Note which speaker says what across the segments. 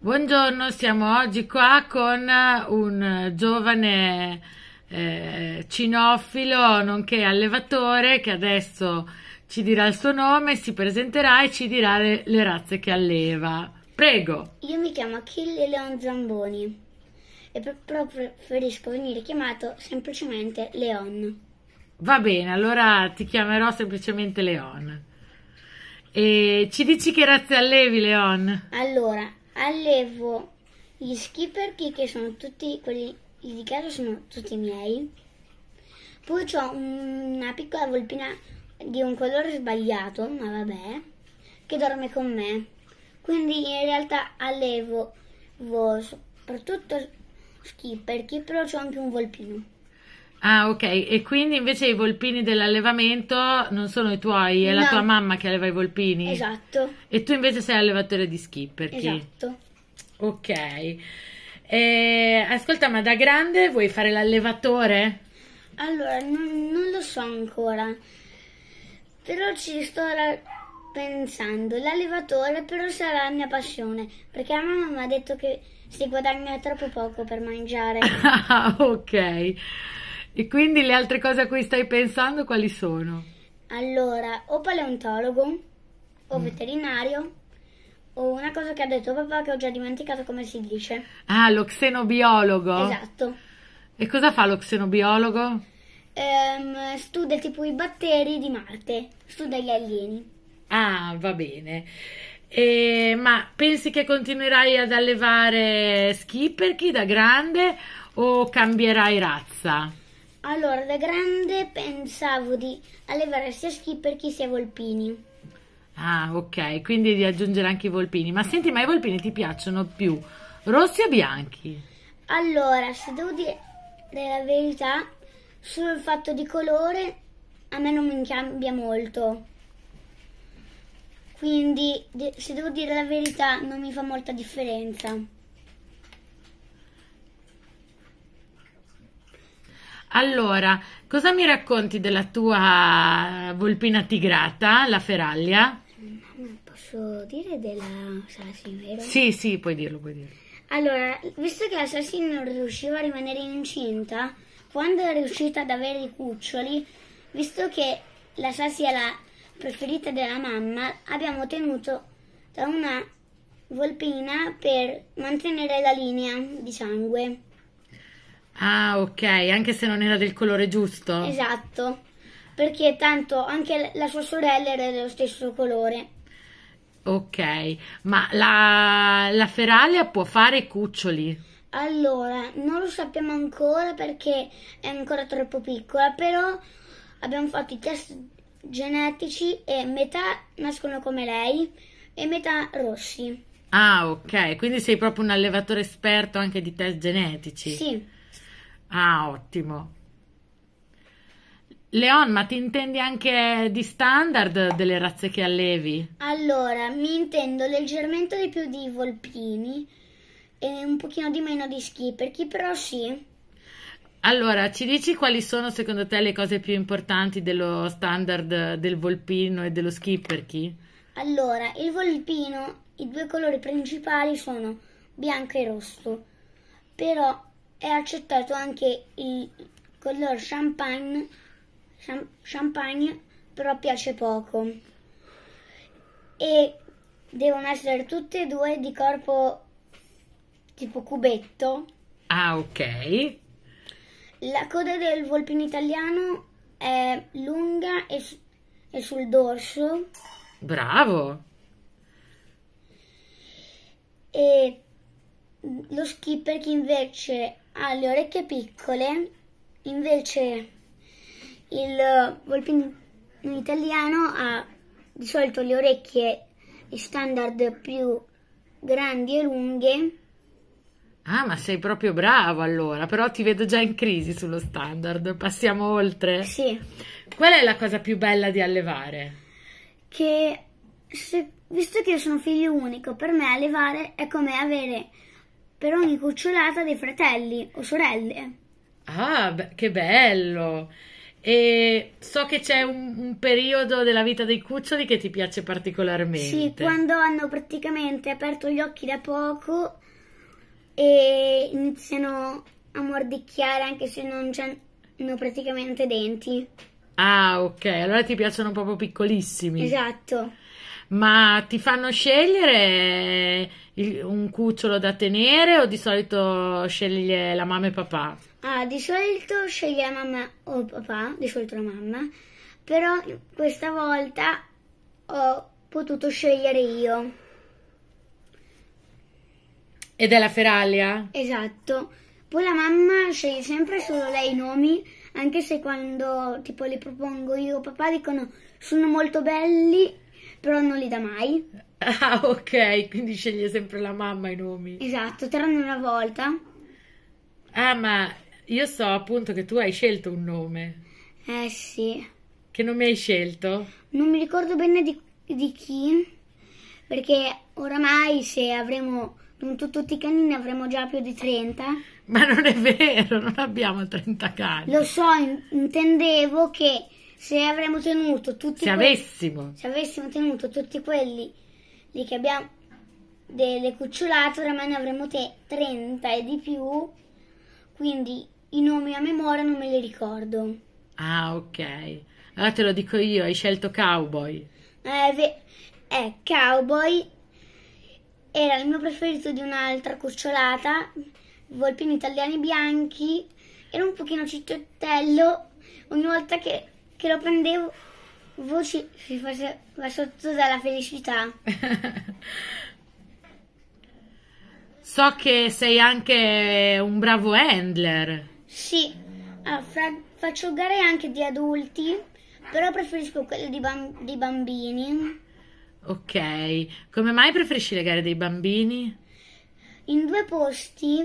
Speaker 1: Buongiorno, siamo oggi qua con un giovane eh, cinofilo, nonché allevatore, che adesso ci dirà il suo nome, si presenterà e ci dirà le, le razze che alleva. Prego.
Speaker 2: Io mi chiamo Achille Leon Zamboni e però preferisco venire chiamato semplicemente Leon.
Speaker 1: Va bene, allora ti chiamerò semplicemente Leon. E ci dici che razze allevi, Leon?
Speaker 2: Allora, allevo gli skipper key che sono tutti quelli di casa sono tutti miei poi ho una piccola volpina di un colore sbagliato ma vabbè che dorme con me quindi in realtà allevo soprattutto skipper key però ho anche un volpino
Speaker 1: Ah, ok. E quindi invece i volpini dell'allevamento non sono i tuoi, è la tua mamma che alleva i volpini. Esatto, E tu invece sei allevatore di skipper. esatto. Ok. E, ascolta, ma da grande vuoi fare l'allevatore? Allora, non, non lo so ancora,
Speaker 2: però ci sto ra- pensando. L'allevatore però sarà la mia passione, perché la mamma mi ha detto che si guadagna troppo poco per mangiare.
Speaker 1: Ah, ok. E quindi le altre cose a cui stai pensando quali sono?
Speaker 2: Allora, o paleontologo, o mm. veterinario, o una cosa che ha detto papà che ho già dimenticato come si dice.
Speaker 1: Ah, lo xenobiologo? Esatto. E cosa fa lo xenobiologo?
Speaker 2: Ehm, studia tipo i batteri di Marte, studia gli alieni.
Speaker 1: Ah, va bene. E, ma pensi che continuerai ad allevare schipperchi da grande o cambierai razza?
Speaker 2: Allora, da grande pensavo di allevare sia schi per chi sia volpini.
Speaker 1: Ah, ok, quindi di aggiungere anche i volpini. Ma senti, ma i volpini ti piacciono più rossi o bianchi?
Speaker 2: Allora, se devo dire la verità, sul fatto di colore a me non mi cambia molto. Quindi, se devo dire la verità, non
Speaker 1: mi fa molta differenza. Allora, cosa mi racconti della tua volpina tigrata, la feraglia?
Speaker 2: Posso dire della Sasin, vero? Sì,
Speaker 1: sì, puoi dirlo, puoi dirlo.
Speaker 2: Allora, visto che la Sasin non riusciva a rimanere incinta, quando è riuscita ad avere i cuccioli, visto che la Sassi è la preferita della mamma, abbiamo tenuto da una volpina per mantenere la linea di sangue.
Speaker 1: Ah, ok, anche se non era del colore giusto.
Speaker 2: Esatto, perché tanto anche la sua sorella era dello stesso colore.
Speaker 1: Ok, ma la, la feralia può fare cuccioli?
Speaker 2: Allora, non lo sappiamo ancora perché è ancora troppo piccola, però abbiamo fatto i test genetici e metà nascono come lei e metà rossi.
Speaker 1: Ah, ok, quindi sei proprio un allevatore esperto anche di test genetici. Sì. Ah, ottimo. Leon, ma ti intendi anche di standard delle razze che allevi?
Speaker 2: Allora, mi intendo leggermente di più di volpini e un pochino di meno di schipperchi, però sì.
Speaker 1: Allora, ci dici quali sono secondo te le cose più importanti dello standard del volpino e dello schipperchi?
Speaker 2: Allora, il volpino, i due colori principali sono bianco e rosso, però è accettato anche il color champagne, champagne però piace poco. E devono essere tutte e due di corpo tipo cubetto.
Speaker 1: Ah, ok.
Speaker 2: La coda del volpino italiano è lunga e, e sul dorso.
Speaker 1: Bravo!
Speaker 2: lo skipper che invece ha le orecchie piccole, invece il eh, volpino in italiano ha di solito le orecchie standard più grandi e lunghe.
Speaker 1: Ah, ma sei proprio bravo allora, però ti vedo già in crisi sullo standard. Passiamo oltre. Sì. Qual è la cosa più bella di allevare? Che
Speaker 2: se, visto che io sono figlio unico, per me allevare è come avere per ogni cucciolata dei fratelli o sorelle.
Speaker 1: Ah, be- che bello! E so che c'è un, un, periodo della vita dei cuccioli che ti piace particolarmente. Sì, quando hanno praticamente aperto
Speaker 2: gli occhi da poco e iniziano a mordicchiare anche se non hanno praticamente denti.
Speaker 1: Ah, ok, allora ti piacciono proprio piccolissimi. Esatto. Ma ti fanno scegliere eh, il, un cucciolo da tenere o di solito sceglie la mamma e papà? Ah,
Speaker 2: di solito sceglie la mamma o papà, di solito la mamma, però questa volta ho potuto scegliere io.
Speaker 1: Ed è la Feralia?
Speaker 2: Esatto. Poi la mamma sceglie sempre solo lei i nomi, anche se quando tipo li propongo io o papà dicono
Speaker 1: sono molto belli però non li dà mai. Ah, ok, quindi sceglie sempre la mamma i nomi.
Speaker 2: Esatto, tranne una volta.
Speaker 1: Ah, ma io so appunto che tu hai scelto un nome. Eh sì. Che nome hai scelto?
Speaker 2: Non mi ricordo bene di, di chi, perché oramai se avremo tutti i cani ne avremo già più di 30.
Speaker 1: Ma non è vero, non abbiamo 30 cani. Lo
Speaker 2: so, intendevo che se avremmo tenuto tutti se avessimo. se avessimo tenuto tutti quelli lì che abbiamo delle cucciolate ormai ne avremmo te 30 e di più quindi i nomi a memoria non me li ricordo
Speaker 1: ah ok allora te lo dico io hai scelto cowboy
Speaker 2: eh, eh cowboy era il mio preferito di un'altra cucciolata volpini italiani bianchi era un pochino cicciottello ogni volta che che lo prendevo ci, si faceva sotto dalla felicità.
Speaker 1: so che sei anche un bravo handler. Sì,
Speaker 2: allora, faccio gare anche di adulti,
Speaker 1: però preferisco quelle di, bamb- di bambini. Ok, come mai preferisci le gare dei bambini? In due posti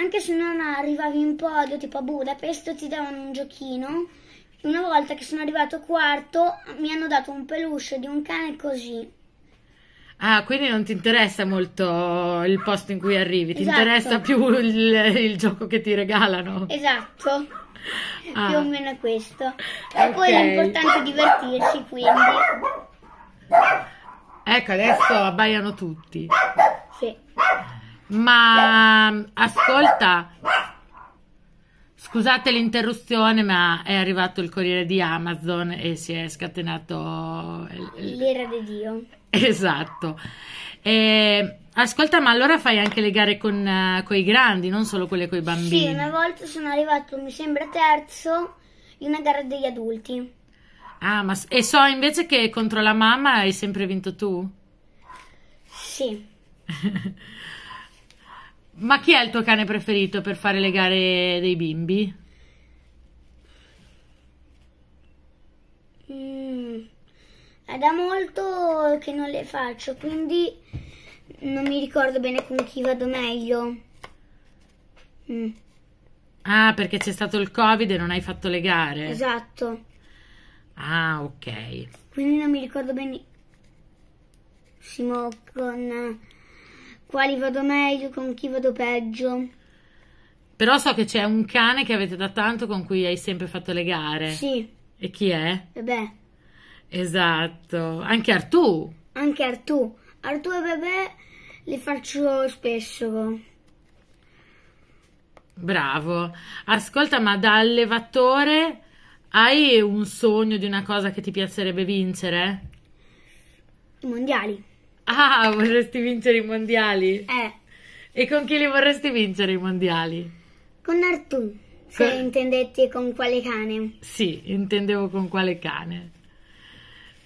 Speaker 1: anche se non
Speaker 2: arrivavi in podio, tipo a Budapest ti davano un giochino. Una volta che sono arrivato quarto mi hanno dato un peluche di un cane così.
Speaker 1: Ah, quindi non ti interessa molto il posto in cui arrivi, ti esatto. interessa più il, il, gioco che ti regalano.
Speaker 2: Esatto, ah. più o meno questo. E
Speaker 1: okay. poi l'importante è
Speaker 2: divertirsi, quindi.
Speaker 1: Ecco, adesso abbaiano tutti. Sì. Ma ascolta, scusate l'interruzione, ma è arrivato il corriere di Amazon e si è scatenato l'era di Dio. Esatto. E, ascolta, ma allora fai anche le gare con, eh, con i grandi, non solo quelle con i bambini? Sì, una
Speaker 2: volta sono arrivato, mi sembra terzo, in una gara degli adulti.
Speaker 1: Ah, ma e so invece che contro la mamma hai sempre vinto tu? Sì. Ma chi è il tuo cane preferito per fare le gare dei bimbi?
Speaker 2: Mm, è da molto che non le faccio, quindi non mi ricordo bene con chi vado meglio.
Speaker 1: Mm. Ah, perché c'è stato il Covid e non hai fatto le gare?
Speaker 2: Esatto.
Speaker 1: Ah, ok.
Speaker 2: Quindi non mi ricordo benissimo con quali vado meglio, con chi vado peggio.
Speaker 1: Però so che c'è un cane che avete da tanto con cui hai sempre fatto le gare. Sì. E chi è? Eh Bebè. Esatto. Anche Artù. Anche Artù. Artù e
Speaker 2: Bebè li faccio spesso.
Speaker 1: Bravo. Ascolta, ma da allevatore hai un sogno di una cosa che ti piacerebbe vincere? I mondiali. Ah, vorresti vincere i mondiali? Eh. E con chi li vorresti vincere i mondiali? Con Artù, se con...
Speaker 2: intendetti con quale cane. Sì, intendevo con quale
Speaker 1: cane.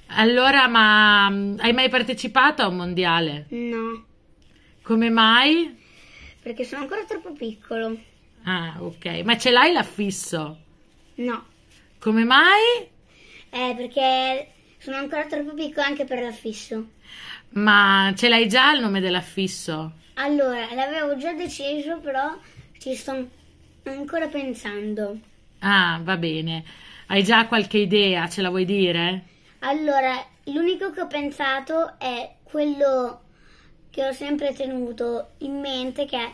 Speaker 1: Allora, ma mm, hai mai partecipato a un mondiale? No. Come mai?
Speaker 2: Perché sono ancora troppo piccolo.
Speaker 1: Ah, ok. Ma ce l'hai l'affisso? No. Come mai?
Speaker 2: Eh, perché sono ancora troppo piccolo anche per l'affisso.
Speaker 1: Ma ce l'hai già il nome dell'affisso?
Speaker 2: Allora, l'avevo già deciso, però ci sto ancora pensando.
Speaker 1: Ah, va bene. Hai già qualche idea, ce la vuoi dire?
Speaker 2: Allora, l'unico che ho pensato è quello che ho sempre tenuto in mente, che è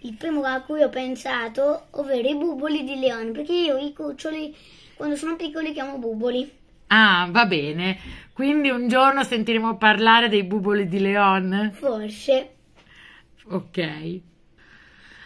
Speaker 2: il primo a cui ho pensato, ovvero i buboli di leone, perché io i cuccioli quando sono piccoli chiamo buboli.
Speaker 1: Ah, va bene. Quindi un giorno sentiremo parlare dei buboli di Leon? Forse. Ok.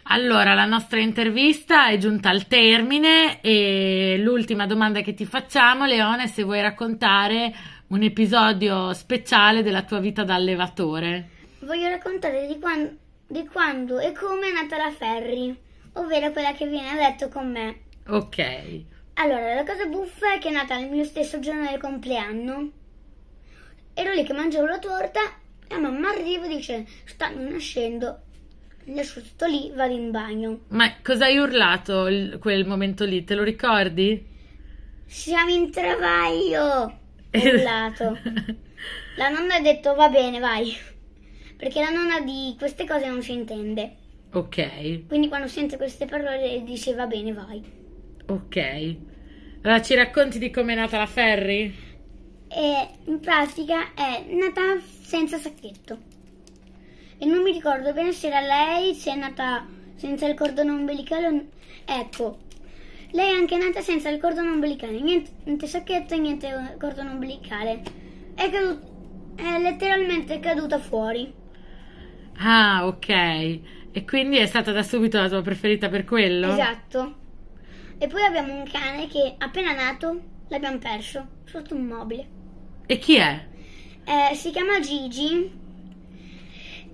Speaker 1: Allora, la nostra intervista è giunta al termine e l'ultima domanda che ti facciamo, Leone, è se vuoi raccontare un episodio speciale della tua vita da allevatore.
Speaker 2: Voglio raccontare di quando, di quando e come è nata la Ferri, ovvero quella che viene a letto con me.
Speaker 1: Ok.
Speaker 2: Allora, la cosa buffa è che è nata il mio stesso giorno del compleanno. Ero lì che mangiavo la torta e la mamma arriva e dice stanno nascendo. Lascio tutto lì, vado in bagno.
Speaker 1: Ma cosa hai urlato il, quel momento lì? Te lo ricordi? Siamo in travaglio!
Speaker 2: Ho urlato. la nonna ha detto va bene, vai. Perché la nonna di queste cose non si intende.
Speaker 1: Ok.
Speaker 2: Quindi quando sente queste parole dice va bene, vai.
Speaker 1: Ok. Allora ci racconti di come è nata la Ferry?
Speaker 2: E in pratica è nata senza sacchetto. E non mi ricordo bene se era lei, se è nata senza il cordone ombelicale. Ecco, lei è anche nata senza il cordone ombelicale, niente, niente sacchetto e niente cordone ombelicale. È, caduta, è letteralmente caduta fuori.
Speaker 1: Ah, ok. E quindi è stata da subito la tua preferita per quello?
Speaker 2: Esatto. E poi abbiamo un cane che appena nato l'abbiamo perso sotto un mobile.
Speaker 1: E chi è?
Speaker 2: Eh, si chiama Gigi,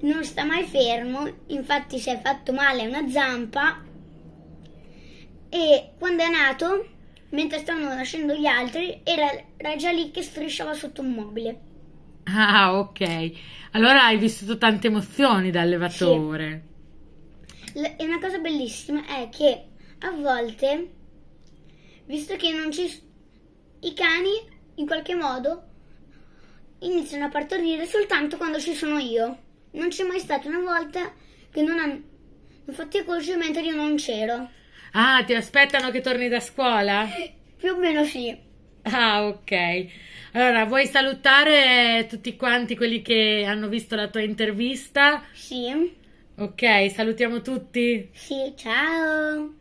Speaker 2: non sta mai fermo, infatti si è fatto male a una zampa e quando è nato, mentre stavano nascendo gli altri, era, era già lì che strisciava sotto un mobile.
Speaker 1: Ah, ok. Allora hai vissuto tante emozioni da allevatore.
Speaker 2: Sì. L- e una cosa bellissima è che a volte, visto che non ci sono i cani in qualche modo iniziano a partorire soltanto quando ci sono io. Non c'è mai stata una volta che non hanno fatto i corsi mentre io non c'ero.
Speaker 1: Ah, ti aspettano che torni da scuola? Più o meno sì. Ah, ok. Allora, vuoi salutare tutti quanti quelli che hanno visto la tua intervista? Sì. Ok, salutiamo tutti. Sì, ciao.